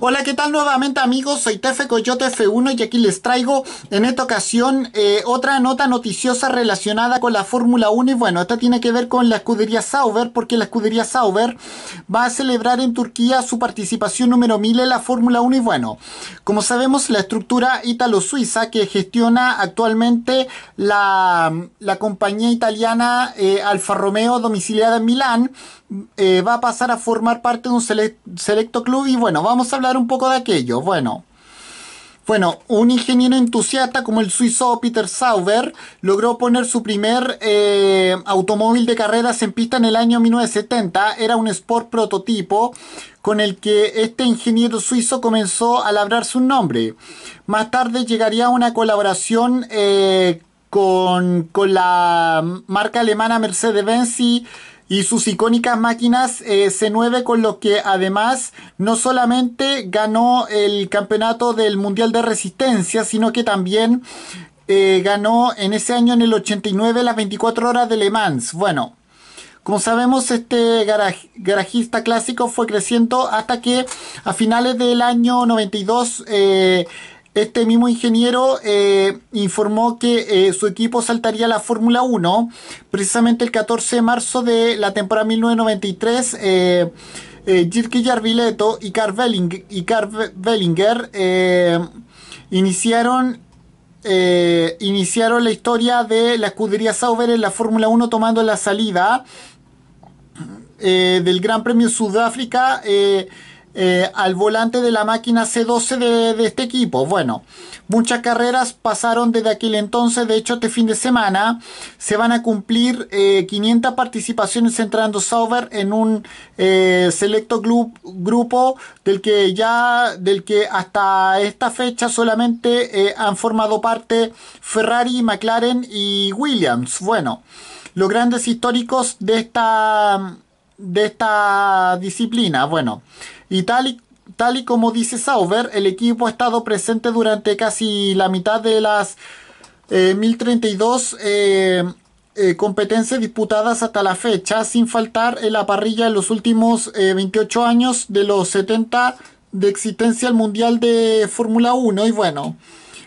Hola, ¿qué tal nuevamente amigos? Soy Tefe Coyote F1 y aquí les traigo en esta ocasión eh, otra nota noticiosa relacionada con la Fórmula 1 y bueno, esta tiene que ver con la escudería Sauber porque la escudería Sauber va a celebrar en Turquía su participación número 1000 en la Fórmula 1 y bueno, como sabemos la estructura italo-suiza que gestiona actualmente la, la compañía italiana eh, Alfa Romeo domiciliada en Milán eh, va a pasar a formar parte de un selecto club y bueno, vamos a hablar un poco de aquello. Bueno. Bueno, un ingeniero entusiasta como el suizo Peter Sauber logró poner su primer eh, automóvil de carreras en pista en el año 1970. Era un Sport prototipo con el que este ingeniero suizo comenzó a labrar su nombre. Más tarde llegaría una colaboración eh, con, con, la marca alemana Mercedes-Benz y y sus icónicas máquinas eh, C9 con lo que además no solamente ganó el campeonato del Mundial de Resistencia, sino que también eh, ganó en ese año en el 89 las 24 horas de Le Mans. Bueno, como sabemos, este garajista clásico fue creciendo hasta que a finales del año 92 este mismo ingeniero eh, informó que eh, su equipo saltaría a la Fórmula 1 precisamente el 14 de marzo de la temporada 1993. Eh, eh Jirki Jarvileto y Carl y Carl Bellinger iniciaron iniciaron la historia de la escudería Sauber en la Fórmula 1 tomando la salida del Gran Premio Sudáfrica eh, al volante de la máquina C12 de, este equipo. Bueno, muchas carreras pasaron desde aquel entonces, de hecho este fin de semana se van a cumplir 500 eh, participaciones entrando Sauber en un eh, selecto grupo del que ya, del que hasta esta fecha solamente han formado parte Ferrari, McLaren y Williams. Bueno, los grandes históricos de esta de esta disciplina. Bueno, y tal y, tal y como dice Sauber, el equipo ha estado presente durante casi la mitad de las 1032 eh, eh, eh, competencias disputadas hasta la fecha, sin faltar en la parrilla en los últimos 28 años de los 70 de existencia al Mundial de Fórmula 1. Y bueno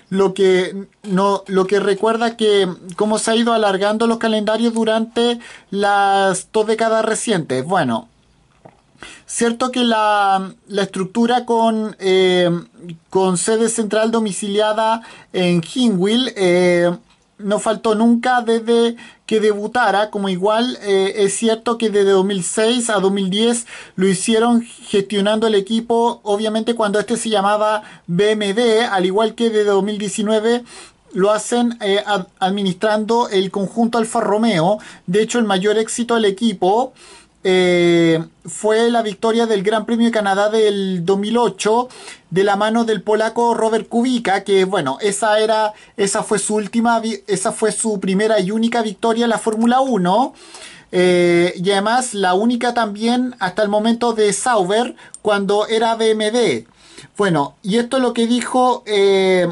lo que no lo que recuerda que cómo se ha ido alargando los calendarios durante las dos décadas recientes. Bueno, cierto que la, estructura con, eh, con sede central domiciliada en Hinwil eh, no faltó nunca desde que debutara, como igual eh, es cierto que desde 2006 a 2010 lo hicieron gestionando el equipo, obviamente cuando este se llamaba BMD, al igual que desde 2019 lo hacen eh, administrando el conjunto Alfa Romeo, de hecho el mayor éxito del equipo eh, fue la victoria del Gran Premio de Canadá del 2008 de la mano del polaco Robert Kubica, que bueno, esa era esa fue su última esa fue su primera y única victoria en la Fórmula 1. Eh, y además la única también hasta el momento de Sauber cuando era BMW Bueno, y esto es lo que dijo eh,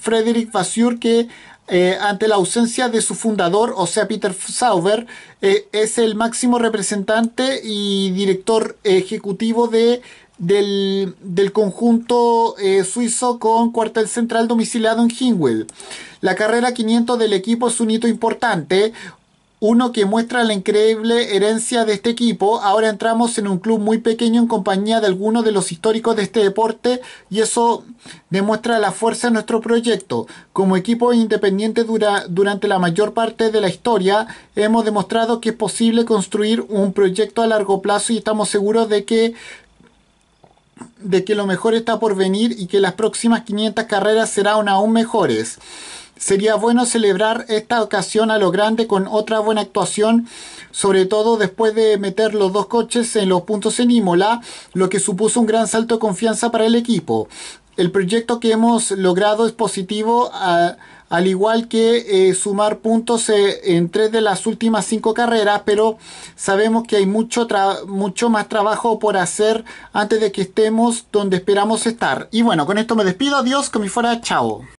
Frederick Vasseur que eh, ante la ausencia de su fundador, o sea, Peter Sauber, eh, es el máximo representante y director ejecutivo de, del, conjunto eh, suizo con cuartel central domiciliado en Hingwell... La carrera 500 del equipo es un hito importante, uno que muestra la increíble herencia de este equipo. Ahora entramos en un club muy pequeño en compañía de algunos de los históricos de este deporte y eso demuestra la fuerza de nuestro proyecto. Como equipo independiente dura, durante la mayor parte de la historia, hemos demostrado que es posible construir un proyecto a largo plazo y estamos seguros de que de que lo mejor está por venir y que las próximas 500 carreras serán aún mejores. Sería bueno celebrar esta ocasión a lo grande con otra buena actuación, sobre todo después de meter los dos coches en los puntos en Imola, lo que supuso un gran salto de confianza para el equipo. El proyecto que hemos logrado es positivo, al igual que eh, sumar puntos eh, en tres de las últimas cinco carreras, pero sabemos que hay mucho, mucho más trabajo por hacer antes de que estemos donde esperamos estar. Y bueno, con esto me despido, adiós, que me fuera, chao.